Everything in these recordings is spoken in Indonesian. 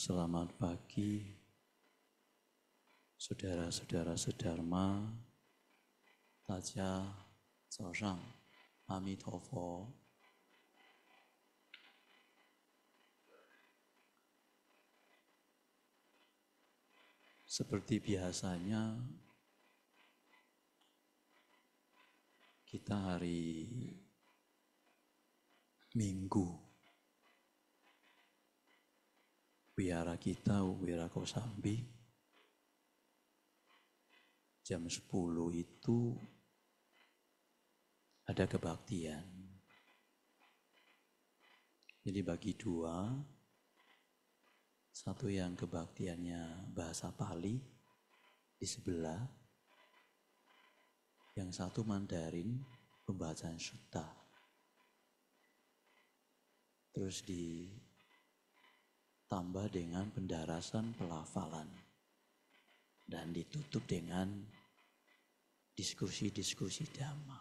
Selamat pagi, saudara-saudara sedharma, Taja Zhaoshang, Amitofo. Seperti biasanya, kita hari Minggu wiara kita, Wirako Kosambi, jam 10 itu ada kebaktian. Jadi bagi dua, satu yang kebaktiannya bahasa Pali di sebelah, yang satu Mandarin pembacaan Sutta. Terus di tambah dengan pendarasan pelafalan dan ditutup dengan diskusi-diskusi dhamma.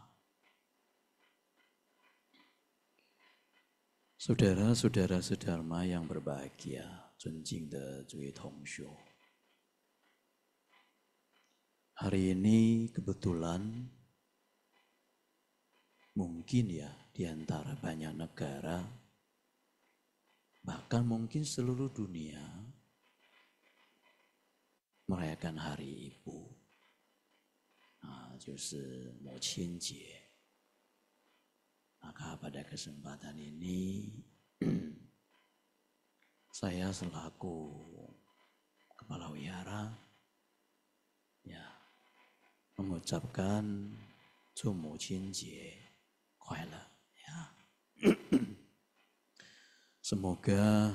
Saudara-saudara sedharma yang berbahagia, Junjing de Zui Tongshu. Hari ini kebetulan mungkin ya di antara banyak negara bahkan mungkin seluruh dunia merayakan hari ibu. Ah, Maka pada kesempatan ini saya selaku kepala wihara ya mengucapkan 祝母亲节快乐。Semoga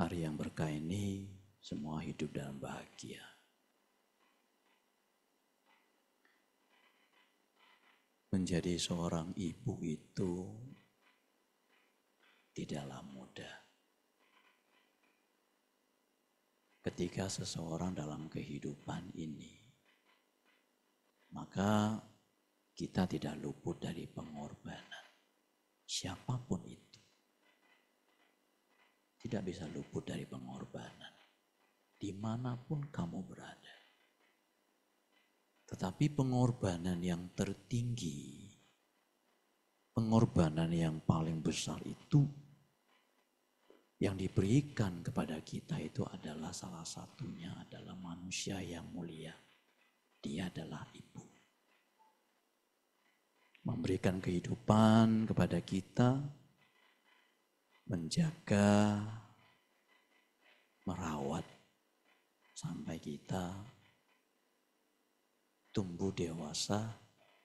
hari yang berkah ini semua hidup dalam bahagia. Menjadi seorang ibu itu tidaklah mudah. Ketika seseorang dalam kehidupan ini, maka kita tidak luput dari pengorbanan, siapapun itu tidak bisa luput dari pengorbanan. Dimanapun kamu berada. Tetapi pengorbanan yang tertinggi, pengorbanan yang paling besar itu yang diberikan kepada kita itu adalah salah satunya adalah manusia yang mulia. Dia adalah ibu. Memberikan kehidupan kepada kita, menjaga, merawat sampai kita tumbuh dewasa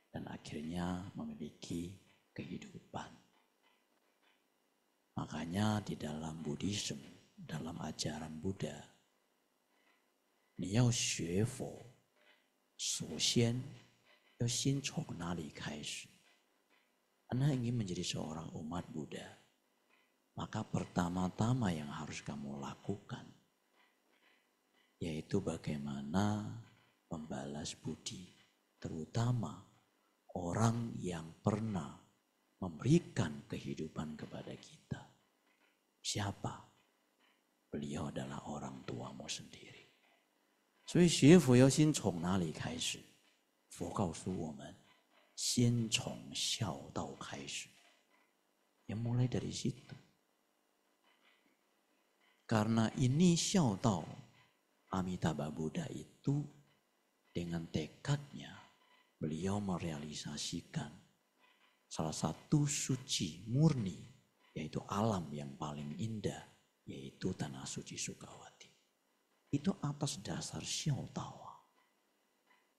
dan akhirnya memiliki kehidupan. Makanya di dalam Buddhism, dalam ajaran Buddha, Anda ingin menjadi seorang umat Buddha, maka pertama-tama yang harus kamu lakukan yaitu bagaimana membalas budi terutama orang yang pernah memberikan kehidupan kepada kita. Siapa? Beliau adalah orang tuamu sendiri. yang mulai dari situ. Karena ini Xiao Tao, Amitabha Buddha itu dengan tekadnya beliau merealisasikan salah satu suci murni yaitu alam yang paling indah yaitu tanah suci Sukawati. Itu atas dasar Xiao Tao.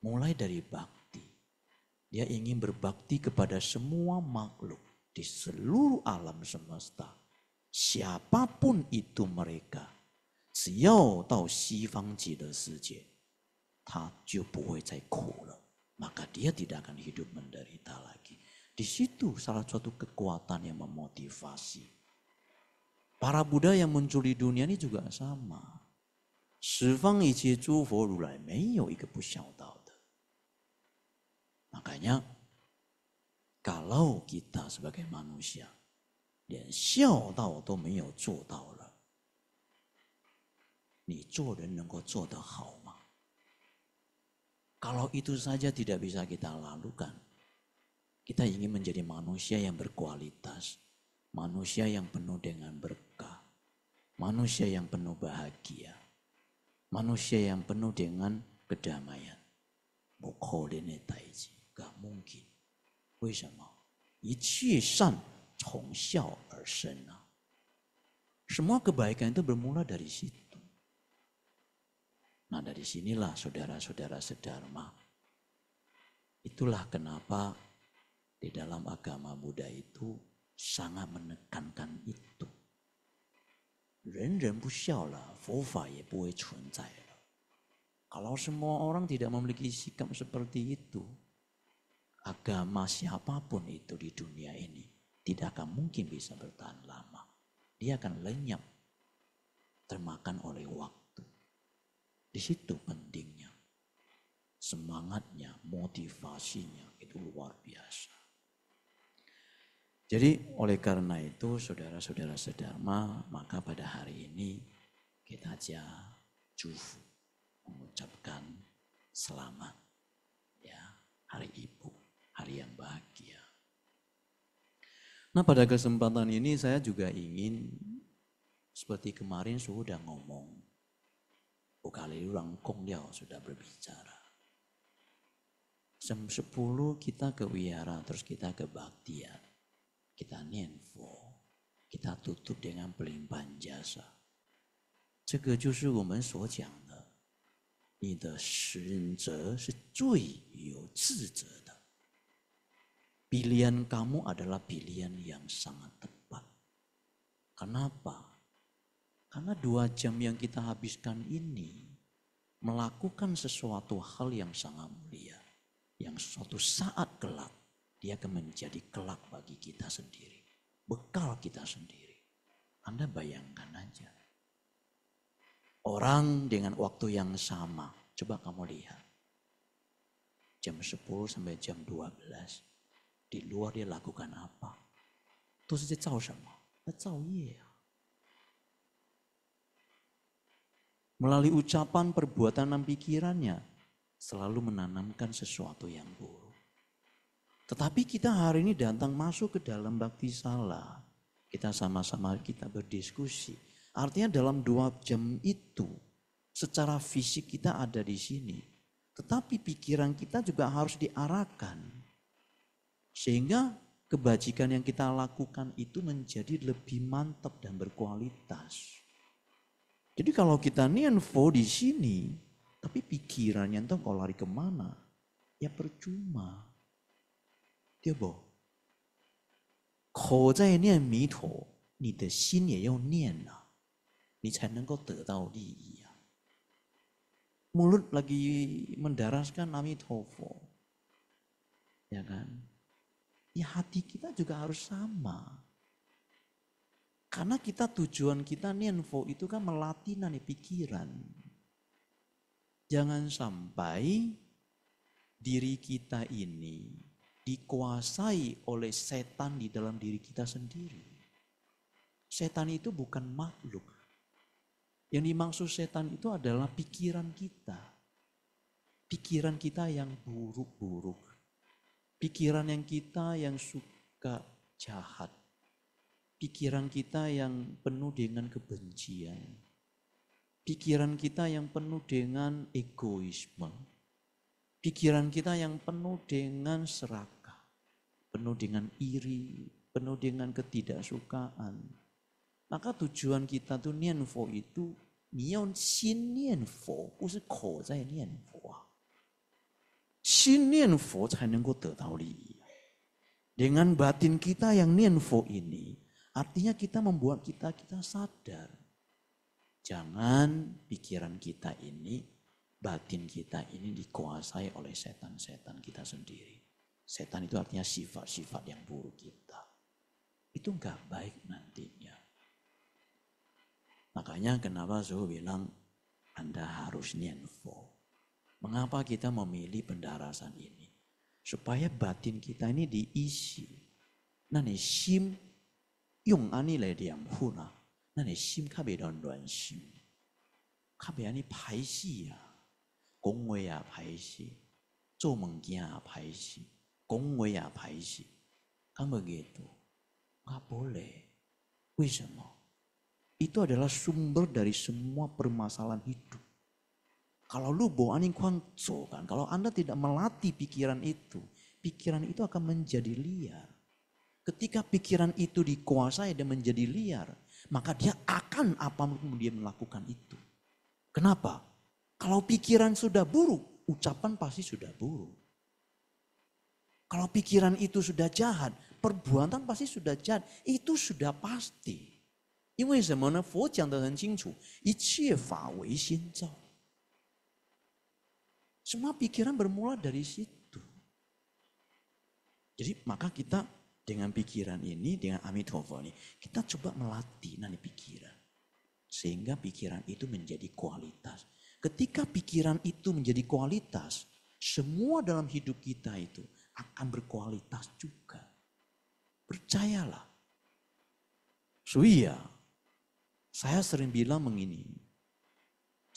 Mulai dari bakti. Dia ingin berbakti kepada semua makhluk di seluruh alam semesta siapapun itu mereka，只要到西方极乐世界，他就不会再苦了。Maka dia tidak akan hidup menderita lagi. Di situ salah satu kekuatan yang memotivasi. Para Buddha yang muncul di dunia ini juga sama. Sifang Ichi Chu Fo Makanya kalau kita sebagai manusia 连孝道都没有做到了，你做人能够做得好吗？Kalau itu saja tidak bisa kita lakukan, kita ingin menjadi manusia yang berkualitas, manusia yang penuh dengan berkah, manusia yang penuh bahagia, manusia yang penuh dengan kedamaian. Gak mungkin. Kenapa? 从孝而生啊. Semua kebaikan itu bermula dari situ. Nah dari sinilah saudara-saudara sedharma. Itulah kenapa di dalam agama Buddha itu sangat menekankan itu. Kalau semua orang tidak memiliki sikap seperti itu, agama siapapun itu di dunia ini tidak akan mungkin bisa bertahan lama. Dia akan lenyap, termakan oleh waktu. Di situ pentingnya. Semangatnya, motivasinya itu luar biasa. Jadi oleh karena itu saudara-saudara sedharma maka pada hari ini kita aja jufu mengucapkan selamat ya hari ibu hari yang bahagia Nah pada kesempatan ini saya juga ingin seperti kemarin sudah ngomong. Bukali oh, rangkong dia sudah berbicara. Jam 10 kita ke wihara, terus kita ke baktian. Kita nienfo. kita tutup dengan pelimpahan jasa. adalah yang 这个就是我们所讲的，你的使人者是最有智者 Pilihan kamu adalah pilihan yang sangat tepat. Kenapa? Karena dua jam yang kita habiskan ini melakukan sesuatu hal yang sangat mulia. Yang suatu saat kelak, dia akan menjadi kelak bagi kita sendiri. Bekal kita sendiri. Anda bayangkan aja. Orang dengan waktu yang sama, coba kamu lihat. Jam 10 sampai jam 12 di luar dia lakukan apa? Iya. Melalui ucapan, perbuatan, dan pikirannya, selalu menanamkan sesuatu yang buruk. Tetapi kita hari ini datang masuk ke dalam bakti salah. Kita sama-sama kita berdiskusi. Artinya dalam dua jam itu, secara fisik kita ada di sini. Tetapi pikiran kita juga harus diarahkan sehingga kebajikan yang kita lakukan itu menjadi lebih mantap dan berkualitas. Jadi kalau kita info di sini, tapi pikirannya entah kalau lari kemana, ya percuma. Dia boh. mulut lagi mendaraskan Amitofo, ya kan? ya hati kita juga harus sama. Karena kita tujuan kita nienfo itu kan melatih nani pikiran. Jangan sampai diri kita ini dikuasai oleh setan di dalam diri kita sendiri. Setan itu bukan makhluk. Yang dimaksud setan itu adalah pikiran kita. Pikiran kita yang buruk-buruk pikiran yang kita yang suka jahat, pikiran kita yang penuh dengan kebencian, pikiran kita yang penuh dengan egoisme, pikiran kita yang penuh dengan serakah, penuh dengan iri, penuh dengan ketidaksukaan. Maka tujuan kita tuh nianfo itu nian xin nianfo, 不是口在念佛啊。心念佛才能够得到利益。Dengan batin kita yang nienfo ini, artinya kita membuat kita kita sadar. Jangan pikiran kita ini, batin kita ini dikuasai oleh setan-setan kita sendiri. Setan itu artinya sifat-sifat yang buruk kita. Itu nggak baik nantinya. Makanya kenapa Zuhu bilang, Anda harus nienfo Mengapa kita memilih pendarasan ini? Supaya batin kita ini diisi. Nani sim yung ani le diam huna. Nani sim kabe don don sim. Kabe ani pai si ya. Gong wei ya pai si. Zou meng ya pai si. Gong wei ya pai si. Kan begitu. Gak boleh. Wih Itu adalah sumber dari semua permasalahan hidup. Kalau lubo aning kuangco kan, kalau Anda tidak melatih pikiran itu, pikiran itu akan menjadi liar. Ketika pikiran itu dikuasai dan menjadi liar, maka dia akan apa dia melakukan itu. Kenapa? Kalau pikiran sudah buruk, ucapan pasti sudah buruk. Kalau pikiran itu sudah jahat, perbuatan pasti sudah jahat. Itu sudah pasti. 因为什么呢？佛讲得很清楚，一切法为先兆。semua pikiran bermula dari situ. Jadi maka kita dengan pikiran ini, dengan Amitabha ini, kita coba melatih nanti pikiran. Sehingga pikiran itu menjadi kualitas. Ketika pikiran itu menjadi kualitas, semua dalam hidup kita itu akan berkualitas juga. Percayalah. Suya, saya sering bilang mengini,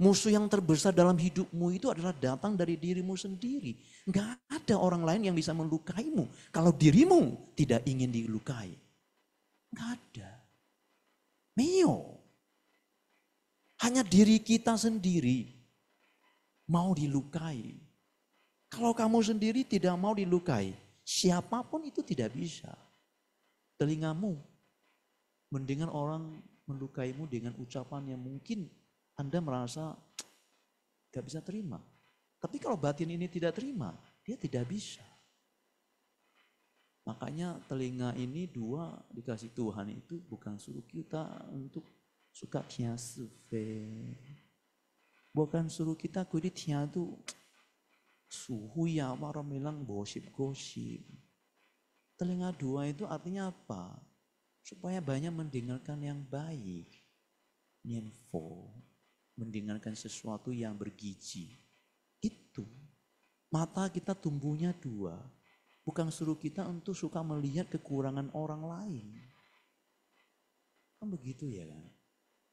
Musuh yang terbesar dalam hidupmu itu adalah datang dari dirimu sendiri. Enggak ada orang lain yang bisa melukaimu kalau dirimu tidak ingin dilukai. Enggak ada. Mio. Hanya diri kita sendiri mau dilukai. Kalau kamu sendiri tidak mau dilukai, siapapun itu tidak bisa. Telingamu mendengar orang melukaimu dengan ucapan yang mungkin anda merasa tidak bisa terima. Tapi kalau batin ini tidak terima, dia tidak bisa. Makanya telinga ini dua dikasih Tuhan itu bukan suruh kita untuk suka tiasuve. Bukan suruh kita kuditnya tiadu suhu ya orang bilang gosip-gosip. Telinga dua itu artinya apa? Supaya banyak mendengarkan yang baik. Nyenfo mendengarkan sesuatu yang bergizi. Itu mata kita tumbuhnya dua. Bukan suruh kita untuk suka melihat kekurangan orang lain. Kan begitu ya kan?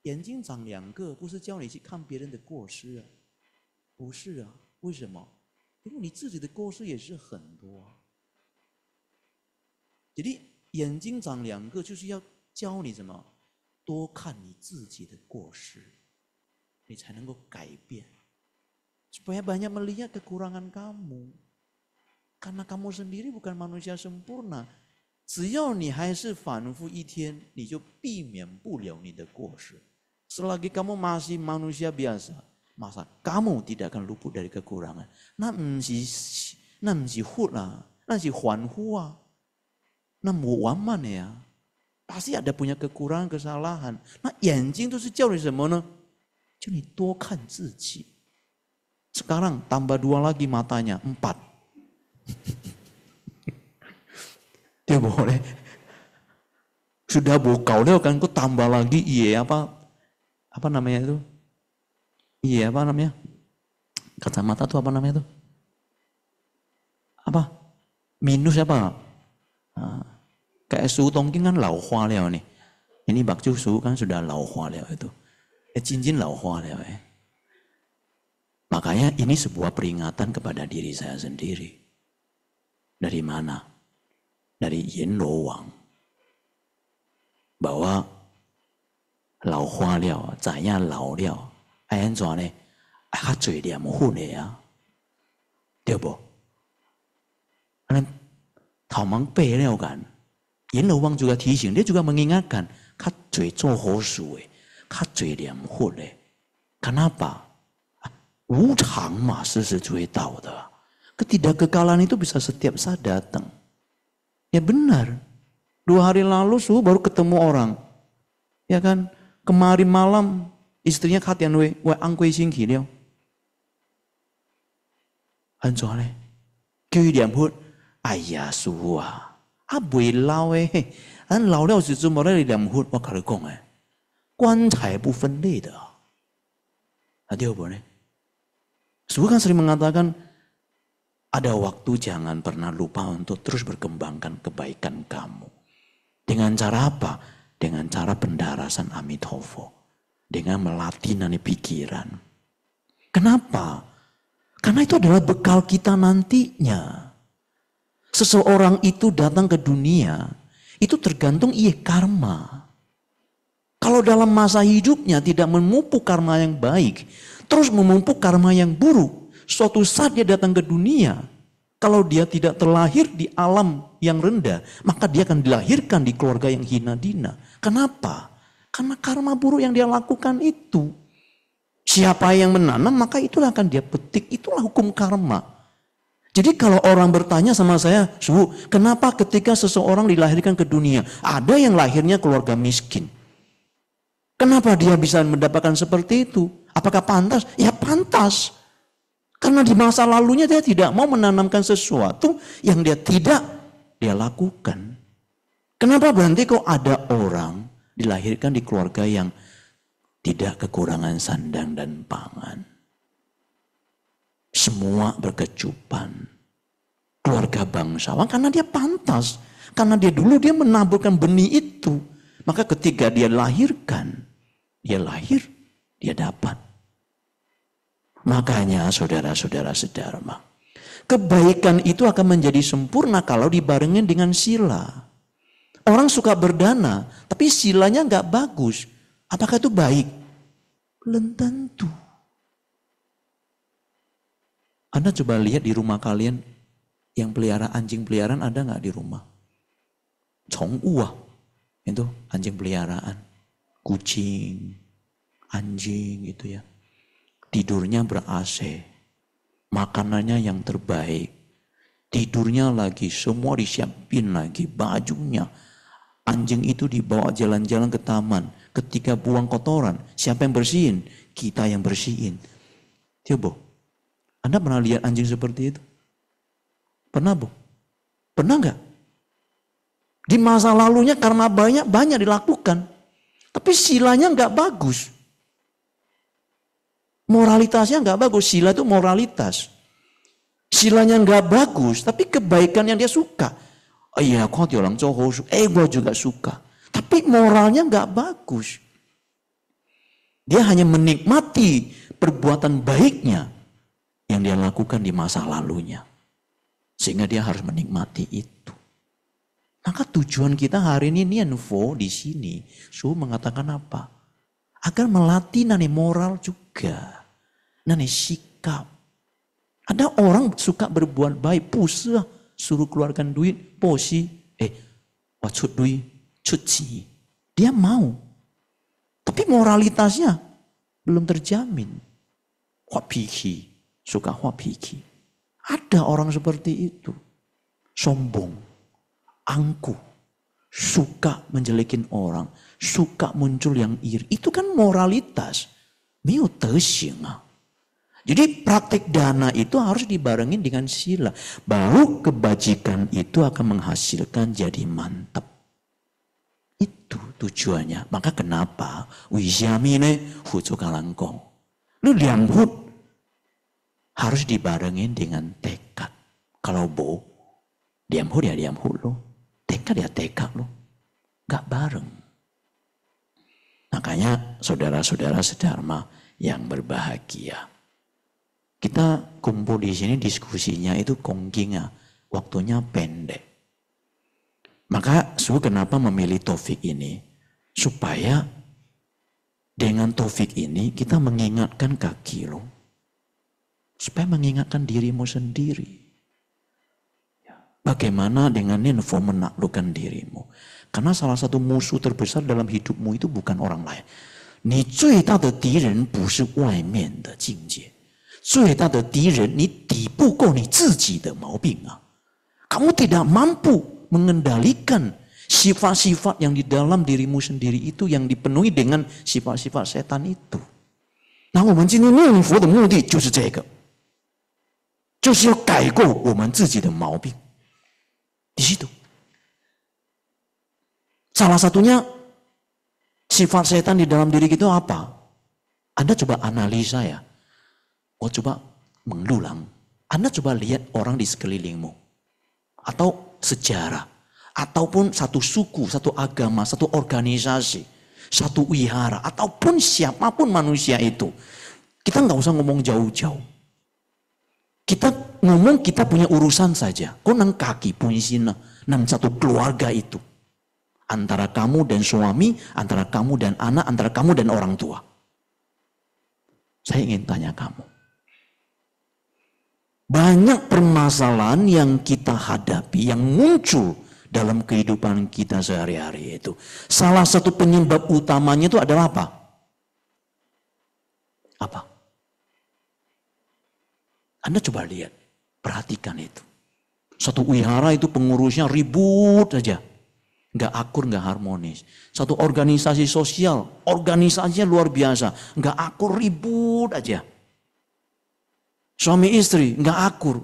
眼睛长两个，不是叫你去看别人的过失啊，不是啊？为什么？因为你自己的过失也是很多、啊。Jadi kan ya, 眼睛长两个就是要教你什么？多看你自己的过失。Ya. supaya banyak melihat kekurangan kamu. Karena kamu sendiri bukan manusia sempurna. 只要你还是反复一天，你就避免不了你的过失。Selagi kamu masih manusia biasa, masa kamu tidak akan luput dari kekurangan. Nah, mesti, hut lah, hantu mesti huanhua, waman ya. Pasti ada punya kekurangan, kesalahan. itu Nah, 眼睛都是叫你什么呢？Jadi 多看自己。Sekarang tambah dua lagi matanya, empat. Dia boleh. Sudah bokau dia kan ku tambah lagi iya apa apa namanya itu? Iya apa namanya? Kacamata tuh apa namanya tuh? Apa? Minus apa? kayak suhu tongking kan lau hua nih. Ini bakcu suhu kan sudah lau hua itu eh, cincin ya, makanya ini sebuah peringatan kepada diri saya sendiri dari mana dari Yin Lo Wang bahwa lao hua liao, zanya lao liao, ayan zwa ne, ai zui liam hu ne ya, dia bo, Karena tau mang bei liao oh, kan, Yin Lo Wang juga 提醒, dia juga mengingatkan, ka zui zuo ho su eh, 他嘴脸混嘞，看 apa？Wu Chang mah sesuai tahu itu bisa setiap saat datang. Ya benar. Dua hari lalu suhu baru ketemu orang. Ya kan? Kemarin malam istrinya katian we, we angkwe singki liao. Anjo le. Kyu diam hut. Ayah suhu ah. Abwe lau eh. An lau si zumbo le diam hut. Wah kalau eh. 棺材不分类的啊. Hati sering mengatakan ada waktu jangan pernah lupa untuk terus berkembangkan kebaikan kamu. Dengan cara apa? Dengan cara pendarasan Amitabha. Dengan melatih nani pikiran. Kenapa? Karena itu adalah bekal kita nantinya. Seseorang itu datang ke dunia, itu tergantung iya karma. Kalau dalam masa hidupnya tidak memupuk karma yang baik, terus memupuk karma yang buruk, suatu saat dia datang ke dunia, kalau dia tidak terlahir di alam yang rendah, maka dia akan dilahirkan di keluarga yang hina dina. Kenapa? Karena karma buruk yang dia lakukan itu. Siapa yang menanam, maka itulah akan dia petik. Itulah hukum karma. Jadi kalau orang bertanya sama saya, Su, kenapa ketika seseorang dilahirkan ke dunia, ada yang lahirnya keluarga miskin. Kenapa dia bisa mendapatkan seperti itu? Apakah pantas? Ya pantas. Karena di masa lalunya dia tidak mau menanamkan sesuatu yang dia tidak dia lakukan. Kenapa berhenti kok ada orang dilahirkan di keluarga yang tidak kekurangan sandang dan pangan. Semua berkecupan. Keluarga bangsawan karena dia pantas. Karena dia dulu dia menaburkan benih itu. Maka ketika dia lahirkan, dia lahir, dia dapat. Makanya saudara-saudara sedharma, kebaikan itu akan menjadi sempurna kalau dibarengin dengan sila. Orang suka berdana, tapi silanya nggak bagus. Apakah itu baik? Belum tentu. Anda coba lihat di rumah kalian yang pelihara anjing peliharaan ada nggak di rumah? Chong itu anjing peliharaan kucing, anjing gitu ya. Tidurnya ber-AC, makanannya yang terbaik, tidurnya lagi, semua disiapin lagi, bajunya. Anjing itu dibawa jalan-jalan ke taman. Ketika buang kotoran, siapa yang bersihin? Kita yang bersihin. Coba, Anda pernah lihat anjing seperti itu? Pernah, Bu? Pernah nggak? Di masa lalunya karena banyak, banyak dilakukan. Tapi silanya nggak bagus. Moralitasnya nggak bagus. Sila itu moralitas. Silanya nggak bagus, tapi kebaikan yang dia suka. Oh, iya, kok dia orang cowok, eh gue juga suka. Tapi moralnya nggak bagus. Dia hanya menikmati perbuatan baiknya yang dia lakukan di masa lalunya. Sehingga dia harus menikmati itu. Maka tujuan kita hari ini Nianfo di sini su mengatakan apa? Agar melatih nani moral juga. nani sikap. Ada orang suka berbuat baik, pusah suruh keluarkan duit, posi, eh, wacut duit, cuci. Dia mau. Tapi moralitasnya belum terjamin. Wapiki, suka wapiki. Ada orang seperti itu. Sombong angkuh, suka menjelekin orang, suka muncul yang iri. Itu kan moralitas. Ya jadi praktik dana itu harus dibarengi dengan sila. Baru kebajikan itu akan menghasilkan jadi mantap. Itu tujuannya. Maka kenapa? hucu kalangkong, Lu hut Harus dibarengin dengan tekad. Kalau bo, diam diamhu ya hu loh. TK dia TK loh. Gak bareng. Makanya saudara-saudara sedharma yang berbahagia. Kita kumpul di sini diskusinya itu kongkinga. Waktunya pendek. Maka su kenapa memilih taufik ini? Supaya dengan taufik ini kita mengingatkan kaki lo. Supaya mengingatkan dirimu sendiri. Bagaimana dengan info menaklukkan dirimu? Karena salah satu musuh terbesar dalam hidupmu itu bukan orang lain. 你最大的敌人不是外面的境界，最大的敌人你抵不过你自己的毛病啊！Kamu tidak mampu mengendalikan sifat-sifat yang di dalam dirimu sendiri itu yang dipenuhi dengan sifat-sifat setan itu. Nah, kita 那我们今天念佛的目的就是这个，就是要改过我们自己的毛病。di situ. Salah satunya sifat setan di dalam diri kita apa? Anda coba analisa ya. Oh coba mengulang. Anda coba lihat orang di sekelilingmu. Atau sejarah. Ataupun satu suku, satu agama, satu organisasi. Satu wihara. Ataupun siapapun manusia itu. Kita nggak usah ngomong jauh-jauh. Kita ngomong kita punya urusan saja. Kok nang kaki punya sini, nang satu keluarga itu. Antara kamu dan suami, antara kamu dan anak, antara kamu dan orang tua. Saya ingin tanya kamu. Banyak permasalahan yang kita hadapi, yang muncul dalam kehidupan kita sehari-hari itu. Salah satu penyebab utamanya itu adalah apa? Apa? Anda coba lihat, perhatikan itu. Satu wihara itu pengurusnya ribut aja, Nggak akur, nggak harmonis. Satu organisasi sosial, organisasinya luar biasa. Nggak akur, ribut aja. Suami istri, nggak akur.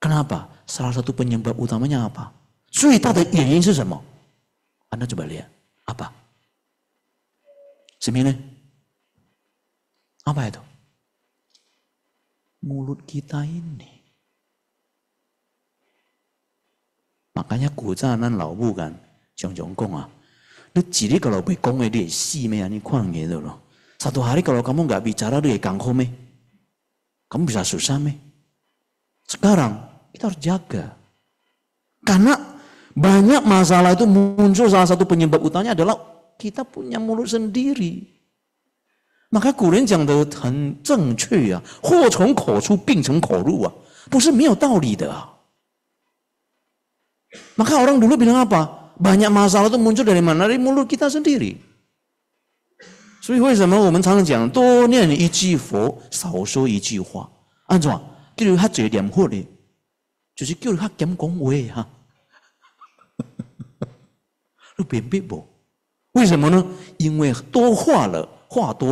Kenapa? Salah satu penyebab utamanya apa? Suita ada yang sama. Iya, iya, iya. Anda coba lihat. Apa? Semine. Apa itu? mulut kita ini. Makanya kuza lau bukan bu jong jong ah. Lu jiri kalau be dia si me ani kuang gitu loh. Satu hari kalau kamu nggak bicara dia kangkome me. Kamu bisa susah me. Sekarang kita harus jaga. Karena banyak masalah itu muncul salah satu penyebab utamanya adalah kita punya mulut sendiri. 嘛，看古人讲的很正确啊，祸从口出，病从口入啊，不是没有道理的啊。嘛，看人，古，人讲的很正确啊，祸从口出，病从的人讲的很正确啊，祸从口出，病从口入啊，不是没有道理的啊。嘛，看古人讲的很正确啊，祸从口出，病从口入是没有道理讲话很正确啊，不是没有道理讲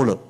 啊。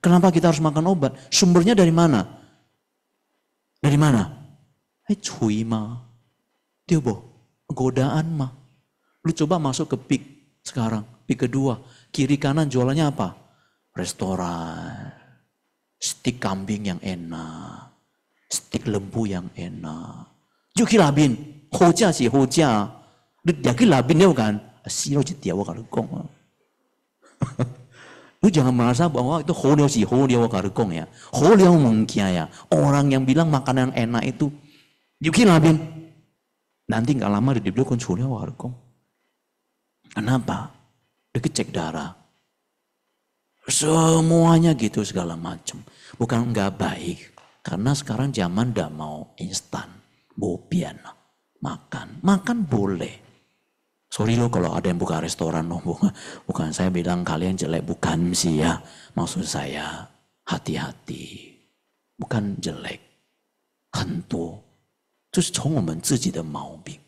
Kenapa kita harus makan obat? Sumbernya dari mana? Dari mana? Hei eh, cuy ma. Dia boh, godaan ma. Lu coba masuk ke pik sekarang, pik kedua. Kiri kanan jualannya apa? Restoran. Stik kambing yang enak. Stik lembu yang enak. Juki labin. Hoja sih hoja. Dia labin dia bukan. Siro dia kalau gong. jangan merasa bahwa itu si hodio karukong ya. hodio mungkia ya. Orang yang bilang makanan enak itu Yukin labin. Nanti gak lama di bilang horeo karukong. Kenapa? Dia cek darah. Semuanya gitu segala macam. Bukan gak baik. Karena sekarang zaman gak mau instan. Bobian. Makan. Makan boleh. Sorry loh kalau ada yang buka restoran loh, bukan, bukan saya bilang kalian jelek, bukan sih ya. Maksud saya hati-hati, bukan jelek, hentu. Terus mau bing.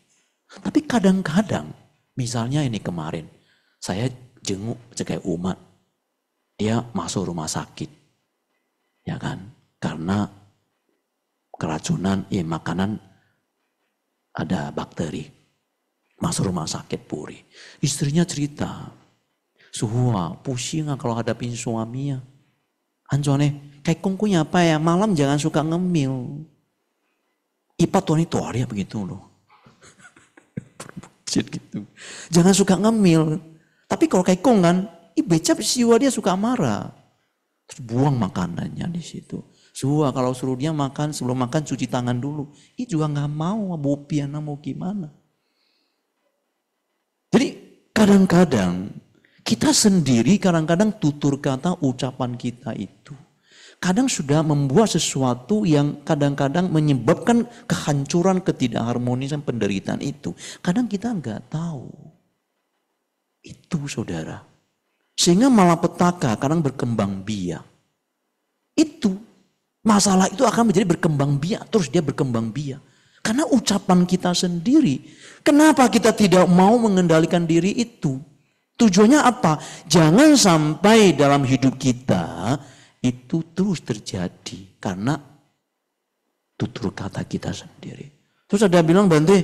Tapi kadang-kadang, misalnya ini kemarin, saya jenguk cekai umat, dia masuk rumah sakit, ya kan? Karena keracunan, ya makanan ada bakteri masuk rumah sakit Puri. Istrinya cerita, suhua, pusing ah kalau hadapin suaminya. Ah. Anjone, kayak kungkunya apa ya, malam jangan suka ngemil. Ipa tuan itu hari ya begitu loh. gitu. Jangan suka ngemil. Tapi kalau kayak kung kan, ibecap siwa dia suka marah. Terus buang makanannya di situ. suwa kalau suruh dia makan sebelum makan cuci tangan dulu. Ih juga nggak mau, mau bopiana mau gimana kadang-kadang kita sendiri kadang-kadang tutur kata ucapan kita itu kadang sudah membuat sesuatu yang kadang-kadang menyebabkan kehancuran, ketidakharmonisan, penderitaan itu. Kadang kita nggak tahu. Itu saudara. Sehingga malapetaka kadang berkembang biak. Itu. Masalah itu akan menjadi berkembang biak, terus dia berkembang biak. Karena ucapan kita sendiri. Kenapa kita tidak mau mengendalikan diri itu? Tujuannya apa? Jangan sampai dalam hidup kita itu terus terjadi karena tutur kata kita sendiri. Terus ada bilang, Bante,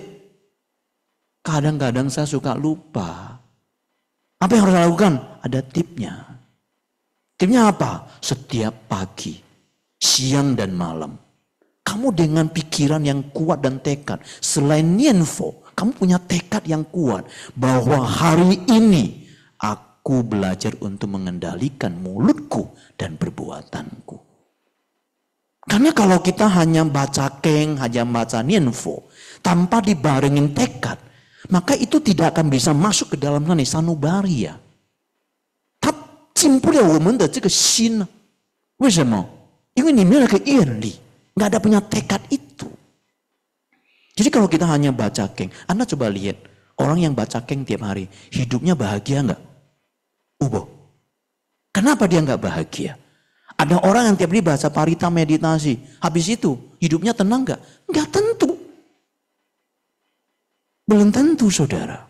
kadang-kadang saya suka lupa. Apa yang harus saya lakukan? Ada tipnya. Tipnya apa? Setiap pagi, siang dan malam kamu dengan pikiran yang kuat dan tekad. Selain nienfo, kamu punya tekad yang kuat. Bahwa hari ini aku belajar untuk mengendalikan mulutku dan perbuatanku. Karena kalau kita hanya baca keng, hanya baca nienfo, tanpa dibarengin tekad, maka itu tidak akan bisa masuk ke dalam nani sanubaria. Ya. 它进不了我们的这个心呢？为什么？因为你没有那个愿力。Nggak ada punya tekad itu. Jadi kalau kita hanya baca keng, Anda coba lihat orang yang baca keng tiap hari, hidupnya bahagia nggak? Ubo. Kenapa dia nggak bahagia? Ada orang yang tiap hari baca parita meditasi, habis itu hidupnya tenang nggak? Nggak tentu. Belum tentu saudara.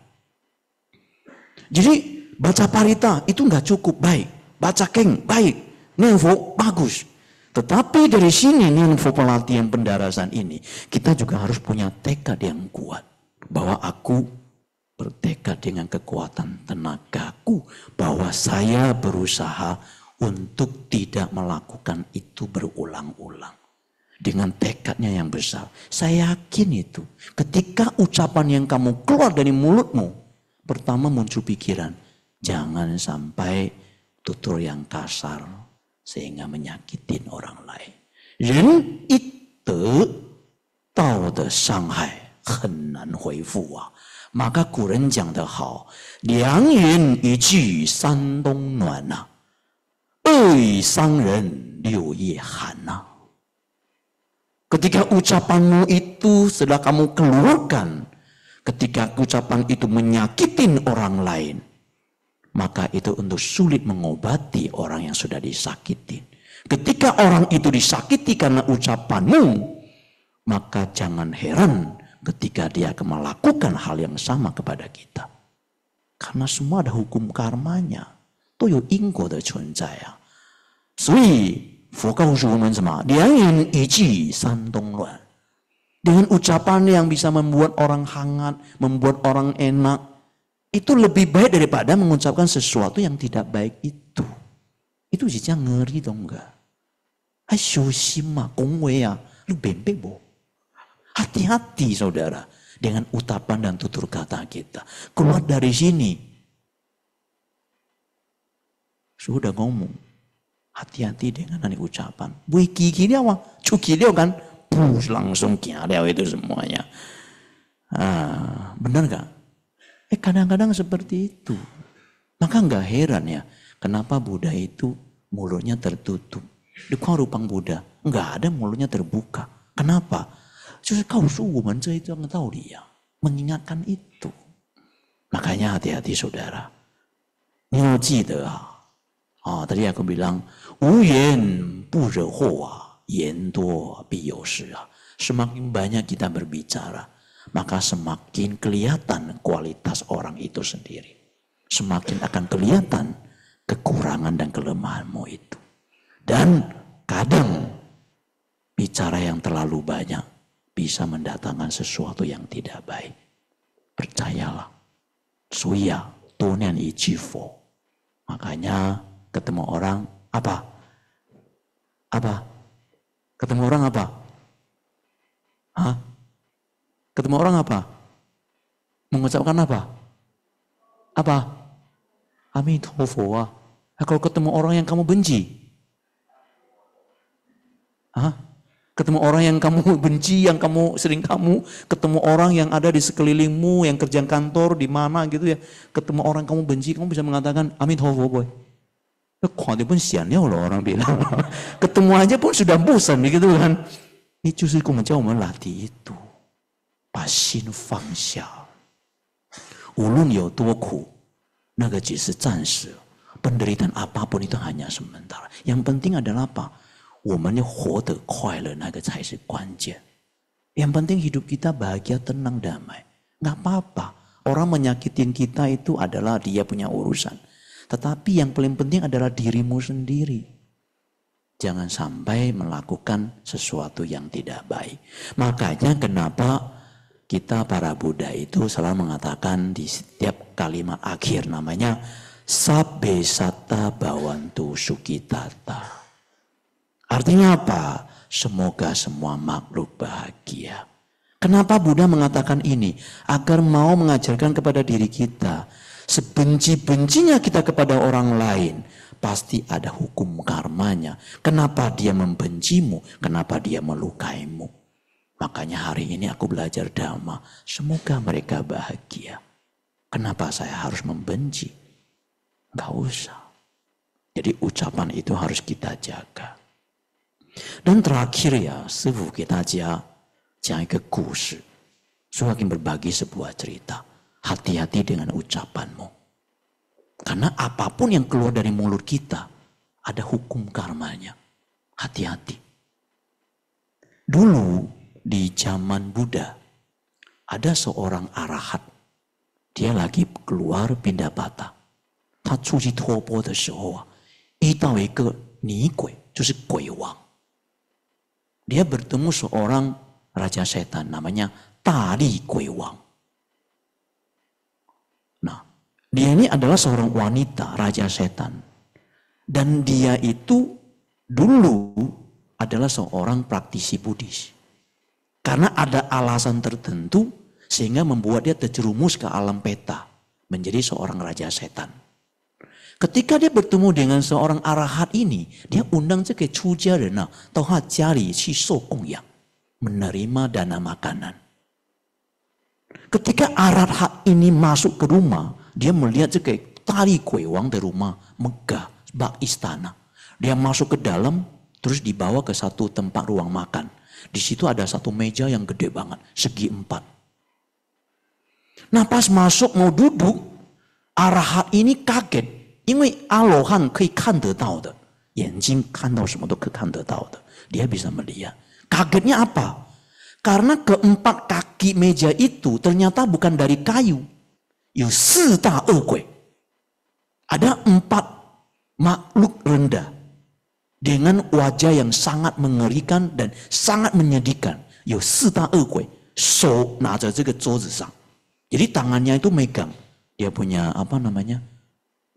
Jadi baca parita itu nggak cukup baik. Baca keng baik. Nevo bagus. Tetapi dari sini nih info pelatihan pendarasan ini, kita juga harus punya tekad yang kuat. Bahwa aku bertekad dengan kekuatan tenagaku. Bahwa saya berusaha untuk tidak melakukan itu berulang-ulang. Dengan tekadnya yang besar. Saya yakin itu. Ketika ucapan yang kamu keluar dari mulutmu. Pertama muncul pikiran. Jangan sampai tutur yang kasar sehingga menyakitin orang lain. Ren itu tao de shanghai na. Ketika ucapanmu itu sudah kamu keluarkan, ketika ucapan itu menyakitin orang lain, maka itu untuk sulit mengobati orang yang sudah disakiti. Ketika orang itu disakiti karena ucapanmu, maka jangan heran ketika dia melakukan hal yang sama kepada kita. Karena semua ada hukum karmanya. sama. Dia Dengan ucapan yang bisa membuat orang hangat, membuat orang enak, itu lebih baik daripada mengucapkan sesuatu yang tidak baik itu. Itu jika ngeri dong enggak. Asyushima kongwe ya, lu bempe bo. Hati-hati saudara dengan utapan dan tutur kata kita. Keluar dari sini. Sudah ngomong. Hati-hati dengan nanti ucapan. Bui kiki dia wah Cuki dia kan? Puh, langsung dia itu semuanya. Ah, benar gak? Eh kadang-kadang seperti itu. Maka nggak heran ya, kenapa Buddha itu mulutnya tertutup. Di rupang Buddha, nggak ada mulutnya terbuka. Kenapa? Justru kau sungguh manca itu yang tahu dia. Mengingatkan itu. Makanya hati-hati saudara. Nyoji Oh, ah. ah, tadi aku bilang, Wu yen bu ho wa, bi Semakin banyak kita berbicara, maka semakin kelihatan kualitas orang itu sendiri. Semakin akan kelihatan kekurangan dan kelemahanmu itu. Dan kadang bicara yang terlalu banyak bisa mendatangkan sesuatu yang tidak baik. Percayalah. Suya, tunian ichifo. Makanya ketemu orang apa? Apa? Ketemu orang apa? Hah? Ketemu orang apa? Mengucapkan apa? Apa? Amitofoa. Nah, kalau ketemu orang yang kamu benci, Hah? ketemu orang yang kamu benci, yang kamu sering kamu ketemu orang yang ada di sekelilingmu, yang kerjaan kantor di mana gitu ya, ketemu orang kamu benci, kamu bisa mengatakan Amitofoa boy. Ya, Kuanti pun siannya loh orang bilang. Ketemu aja pun sudah bosan gitu kan. Ini justru kau mencoba melatih itu. 把心放下。无论有多苦，那个只是暂时。Penderitaan apapun itu hanya sementara. Yang penting adalah apa? Yang penting hidup kita bahagia, tenang, damai. Nggak apa-apa. Orang menyakitin kita itu adalah dia punya urusan. Tetapi yang paling penting adalah dirimu sendiri. Jangan sampai melakukan sesuatu yang tidak baik. Makanya kenapa kita para Buddha itu selalu mengatakan di setiap kalimat akhir namanya Sabbe Sata Bawantu Sukitata. Artinya apa? Semoga semua makhluk bahagia. Kenapa Buddha mengatakan ini? Agar mau mengajarkan kepada diri kita. Sebenci-bencinya kita kepada orang lain. Pasti ada hukum karmanya. Kenapa dia membencimu? Kenapa dia melukaimu? Makanya hari ini aku belajar dhamma. Semoga mereka bahagia. Kenapa saya harus membenci? Gak usah. Jadi ucapan itu harus kita jaga. Dan terakhir ya, Sifu kita jangan ke kursi. berbagi sebuah cerita. Hati-hati dengan ucapanmu. Karena apapun yang keluar dari mulut kita, ada hukum karmanya. Hati-hati. Dulu di zaman Buddha ada seorang arahat. Dia lagi keluar pindah bata. dia bertemu seorang raja setan namanya Tali Kue Wang. Nah, dia ini adalah seorang wanita raja setan. Dan dia itu dulu adalah seorang praktisi Buddhis. Karena ada alasan tertentu sehingga membuat dia terjerumus ke alam peta. Menjadi seorang raja setan. Ketika dia bertemu dengan seorang arahat ini, dia undang ke cuja rena, toha jari si sokong yang menerima dana makanan. Ketika arahat ini masuk ke rumah, dia melihat ke tali kue wang dari rumah megah, bak istana. Dia masuk ke dalam, terus dibawa ke satu tempat ruang makan. Di situ ada satu meja yang gede banget, segi empat. Nah pas masuk mau duduk, arahat ini kaget, ini alohan kan, kan, kan, kan Dia bisa melihat. Kagetnya apa? Karena keempat kaki meja itu ternyata bukan dari kayu. Ya, oh, ada empat makhluk rendah dengan wajah yang sangat mengerikan dan sangat menyedihkan. Yo, sita ergui, so naja Jadi tangannya itu megang. Dia punya apa namanya?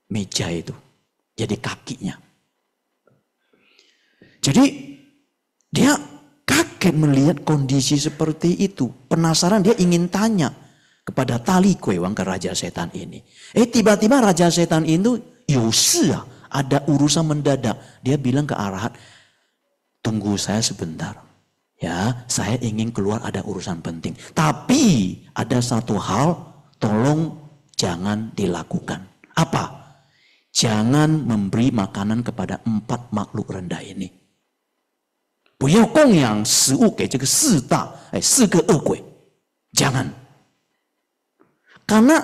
Meja itu. Jadi kakinya. Jadi dia kaget melihat kondisi seperti itu. Penasaran dia ingin tanya kepada tali kue wang ke raja setan ini. Eh tiba-tiba raja setan itu Yusi ah, ya, ada urusan mendadak. Dia bilang ke Arahat, tunggu saya sebentar. Ya, saya ingin keluar ada urusan penting. Tapi ada satu hal, tolong jangan dilakukan. Apa? Jangan memberi makanan kepada empat makhluk rendah ini. Eh, jangan. Karena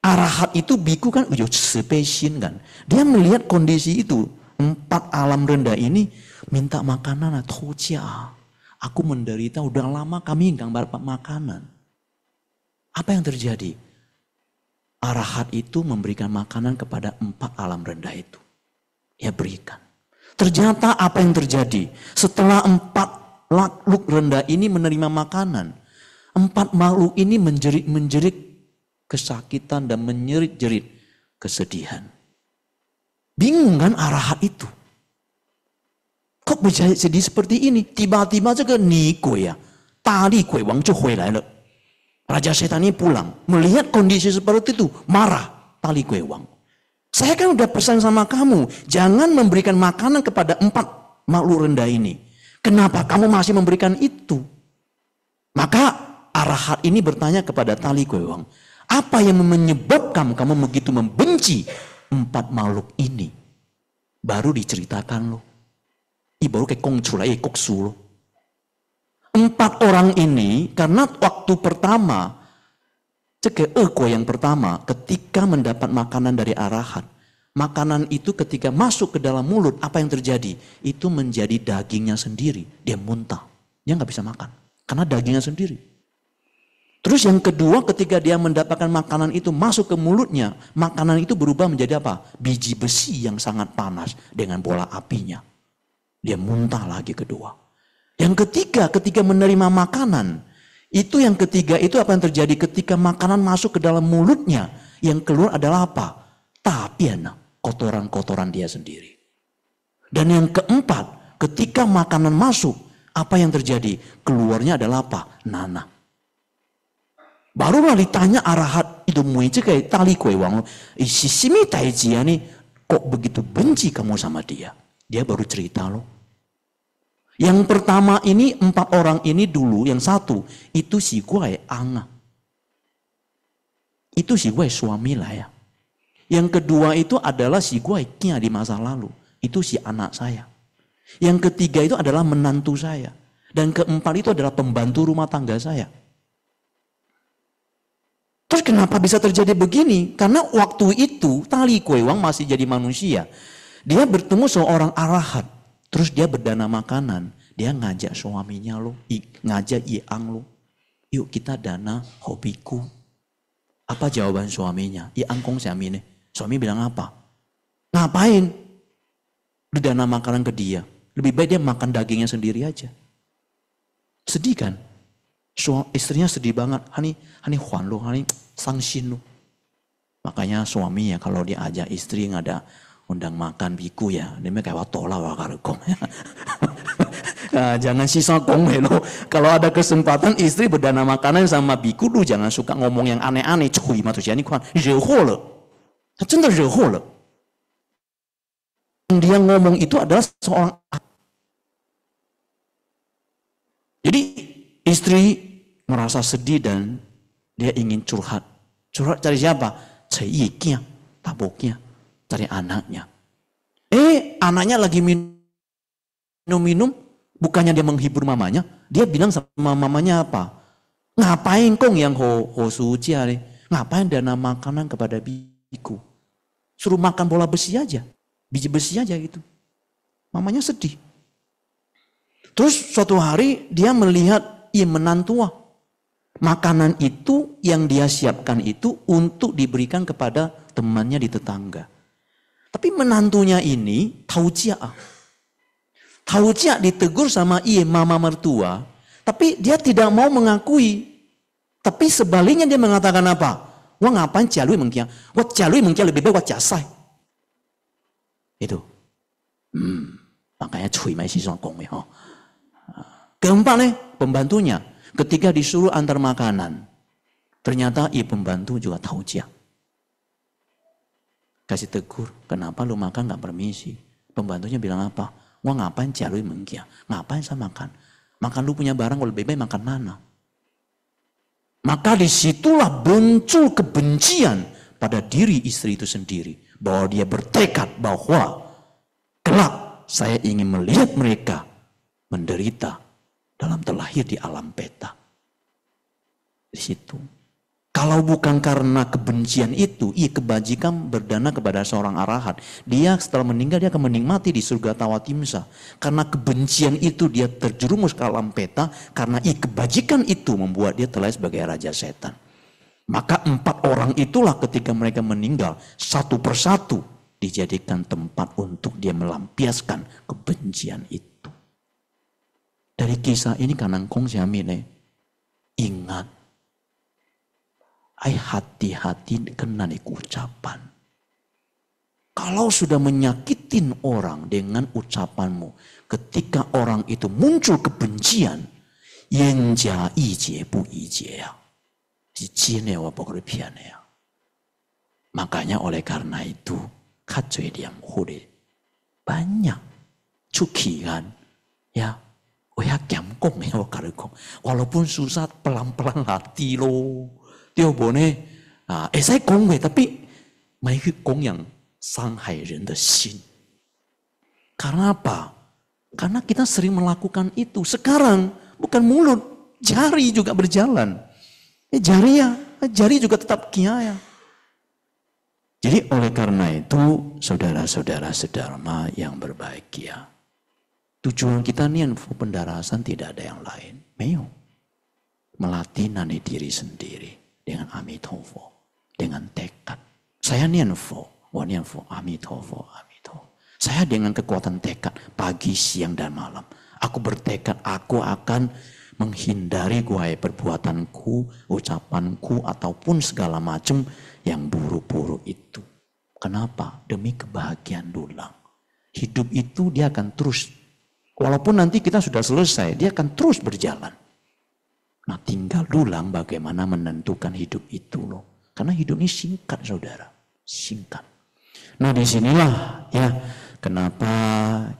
Arahat itu biku kan ujo kan. Dia melihat kondisi itu. Empat alam rendah ini minta makanan atau ah, ah, Aku menderita udah lama kami enggak dapat makanan. Apa yang terjadi? Arahat itu memberikan makanan kepada empat alam rendah itu. Ya berikan. Ternyata apa yang terjadi? Setelah empat makhluk rendah ini menerima makanan. Empat makhluk ini menjerit-menjerit kesakitan dan menyerit-jerit kesedihan. Bingung kan arah itu? Kok bisa sedih seperti ini? Tiba-tiba juga niku ya, tali kue wang hui Raja setan ini pulang, melihat kondisi seperti itu, marah tali kue wang. Saya kan udah pesan sama kamu, jangan memberikan makanan kepada empat makhluk rendah ini. Kenapa kamu masih memberikan itu? Maka arahat ini bertanya kepada tali wang. Apa yang menyebabkan kamu begitu membenci empat makhluk ini? Baru diceritakan loh. Ibaru kayak kongcula, ya eh, koksu loh. Empat orang ini karena waktu pertama cekai eko eh, yang pertama ketika mendapat makanan dari arahan. Makanan itu ketika masuk ke dalam mulut apa yang terjadi? Itu menjadi dagingnya sendiri. Dia muntah. Dia nggak bisa makan. Karena dagingnya sendiri. Terus yang kedua ketika dia mendapatkan makanan itu masuk ke mulutnya, makanan itu berubah menjadi apa? Biji besi yang sangat panas dengan bola apinya. Dia muntah lagi kedua. Yang ketiga ketika menerima makanan, itu yang ketiga itu apa yang terjadi ketika makanan masuk ke dalam mulutnya, yang keluar adalah apa? anak, kotoran-kotoran dia sendiri. Dan yang keempat, ketika makanan masuk, apa yang terjadi? Keluarnya adalah apa? Nanah. Baru barulah ditanya arahat itu itu kayak tali kue wang isi simi taiji ini ya kok begitu benci kamu sama dia dia baru cerita loh yang pertama ini empat orang ini dulu yang satu itu si gue anga itu si gue suami lah ya yang kedua itu adalah si gue kia di masa lalu itu si anak saya yang ketiga itu adalah menantu saya dan keempat itu adalah pembantu rumah tangga saya Terus kenapa bisa terjadi begini? Karena waktu itu tali kuewang masih jadi manusia. Dia bertemu seorang arahat. Terus dia berdana makanan. Dia ngajak suaminya lo, ngajak Iang lo. Yuk kita dana hobiku. Apa jawaban suaminya? Iang kong siami ini. Suami bilang apa? Ngapain? Berdana makanan ke dia. Lebih baik dia makan dagingnya sendiri aja. Sedih kan? istrinya sedih banget. Hani, hani Huan lu, hani sangsin lu. Makanya suami ya kalau ajak istri nggak ada undang makan biku ya. Dia mah kayak tola wakarukong ya. Nah, jangan sisa sokong lo. Ya, kalau ada kesempatan istri berdana makanan sama biku lu jangan suka ngomong yang aneh-aneh. Cuy, matu jani kuan, Jeho le. Cinta jeho le. dia ngomong itu adalah seorang Jadi istri merasa sedih dan dia ingin curhat. Curhat cari siapa? Cari ikinya, taboknya, cari anaknya. Eh, anaknya lagi minum-minum, bukannya dia menghibur mamanya, dia bilang sama mamanya apa? Ngapain kong yang ho, ho suci hari? Ngapain dana makanan kepada biku? Suruh makan bola besi aja, biji besi aja gitu. Mamanya sedih. Terus suatu hari dia melihat ia tua makanan itu yang dia siapkan itu untuk diberikan kepada temannya di tetangga. Tapi menantunya ini tahu cia, tahu cia ditegur sama iya mama mertua, tapi dia tidak mau mengakui. Tapi sebaliknya dia mengatakan apa? Wah ngapain cialui mengkia? Wah cialui mengkia lebih baik wah jasai. Itu. Hmm, makanya cuy masih kong ya. Keempat nih, pembantunya Ketika disuruh antar makanan, ternyata i pembantu juga tahu jia. Kasih tegur, kenapa lu makan nggak permisi? Pembantunya bilang apa? Wah ngapain lu mengkia? Ngapain saya makan? Makan lu punya barang lebih baik makan mana? Maka disitulah muncul kebencian pada diri istri itu sendiri. Bahwa dia bertekad bahwa kelak saya ingin melihat mereka menderita dalam terlahir di alam peta. Di situ. Kalau bukan karena kebencian itu, ia kebajikan berdana kepada seorang arahat. Dia setelah meninggal dia akan menikmati di surga Tawatimsa. Karena kebencian itu dia terjerumus ke alam peta, karena i kebajikan itu membuat dia terlahir sebagai raja setan. Maka empat orang itulah ketika mereka meninggal, satu persatu dijadikan tempat untuk dia melampiaskan kebencian itu. Dari kisah ini Kanangkong Jamine, eh, ingat, ai hati-hati kena ucapan. Kalau sudah menyakitin orang dengan ucapanmu, ketika orang itu muncul kebencian, yang jia yi jie bu yi jie ya. Jijine ya, wa pokripiane ya. Makanya oleh karena itu, kacau diam hule banyak cukian ya walaupun susah pelan-pelan hati loh. Dia boleh ah, eh saya kongwe tapi mereka yang Shanghai renda Karena apa? Karena kita sering melakukan itu. Sekarang bukan mulut, jari juga berjalan. Eh, jari ya, eh, jari juga tetap kia ya. Jadi oleh karena itu saudara-saudara sedharma yang berbahagia. Ya. Tujuan kita ini info pendarasan tidak ada yang lain. Meo. Melatih nani diri sendiri dengan amitofo. Dengan tekad. Saya nianfo. Wah nianfo amitofo amitofo. Saya dengan kekuatan tekad pagi, siang, dan malam. Aku bertekad aku akan menghindari guai perbuatanku, ucapanku, ataupun segala macam yang buruk-buruk itu. Kenapa? Demi kebahagiaan dulang. Hidup itu dia akan terus Walaupun nanti kita sudah selesai, dia akan terus berjalan. Nah tinggal dulang bagaimana menentukan hidup itu loh. Karena hidup ini singkat saudara, singkat. Nah disinilah ya kenapa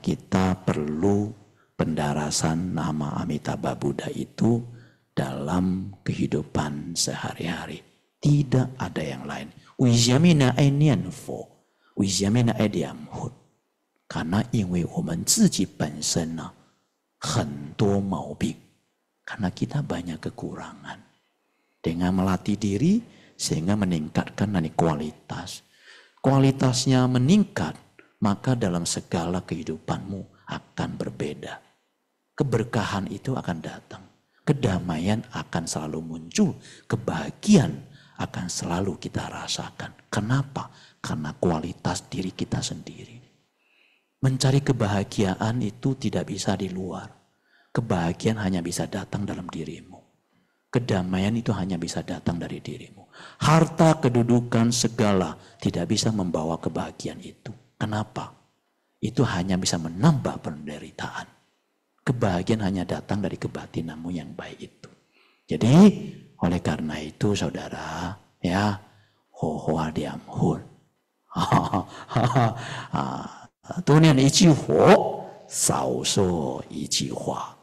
kita perlu pendarasan nama Amitabha Buddha itu dalam kehidupan sehari-hari. Tidak ada yang lain. Wijamina ainian fo. Wijamina ediamhut karena, kita banyak kekurangan. Dengan melatih diri sehingga meningkatkan nanti kualitas. Kualitasnya meningkat, maka dalam segala kehidupanmu akan berbeda. Keberkahan itu akan datang. Kedamaian akan selalu muncul, kebahagiaan akan selalu kita rasakan. Kenapa? Karena kualitas diri kita sendiri. Mencari kebahagiaan itu tidak bisa di luar. Kebahagiaan hanya bisa datang dalam dirimu. Kedamaian itu hanya bisa datang dari dirimu. Harta, kedudukan, segala tidak bisa membawa kebahagiaan itu. Kenapa? Itu hanya bisa menambah penderitaan. Kebahagiaan hanya datang dari kebatinanmu yang baik itu. Jadi, oleh karena itu saudara, ya, ho ho adiam 啊，多念了一句佛，少说一句话。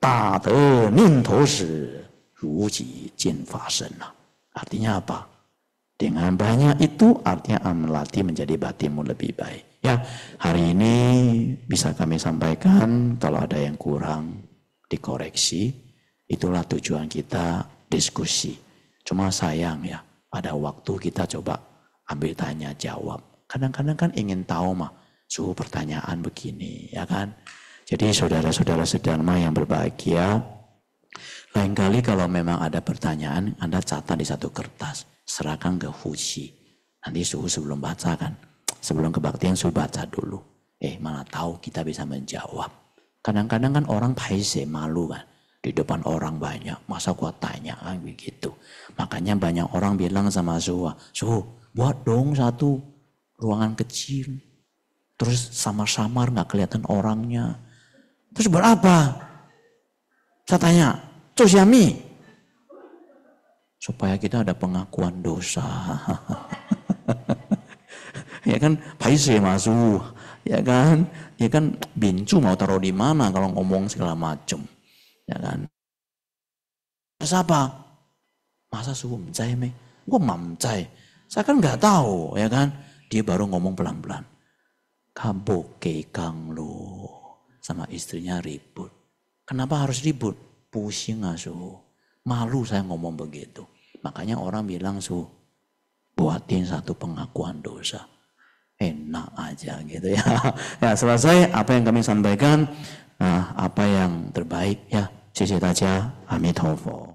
大德念头时，如即见法身 lah. apa? Dengan banyak itu artinya melatih menjadi batinmu lebih baik. Ya, hari ini bisa kami sampaikan kalau ada yang kurang dikoreksi. Itulah tujuan kita diskusi. Cuma sayang ya, pada waktu kita coba ambil tanya jawab. Kadang-kadang kan ingin tahu mah, suhu pertanyaan begini, ya kan? Jadi saudara-saudara sedharma yang berbahagia, lain kali kalau memang ada pertanyaan, Anda catat di satu kertas, serahkan ke Fuji. Nanti suhu sebelum baca kan, sebelum kebaktian suhu baca dulu. Eh, mana tahu kita bisa menjawab. Kadang-kadang kan orang paise, malu kan. Di depan orang banyak, masa gua tanya kan begitu. Makanya banyak orang bilang sama suhu, Suhu, buat dong satu ruangan kecil Terus samar-samar nggak kelihatan orangnya. Terus buat apa? Saya tanya, terus Yami. Supaya kita ada pengakuan dosa. ya kan, paise masuk. Ya kan, ya kan bincu mau taruh di mana kalau ngomong segala macem. Ya kan. Terus apa? Masa suhu mencai, me? Gue mamcai. Saya kan nggak tahu, ya kan. Dia baru ngomong pelan-pelan kaboke kang lo sama istrinya ribut. Kenapa harus ribut? Pusing asuh. Ah, Malu saya ngomong begitu. Makanya orang bilang su buatin satu pengakuan dosa. Enak aja gitu ya. ya selesai apa yang kami sampaikan. Nah, apa yang terbaik ya. Sisi taja. Amitofo.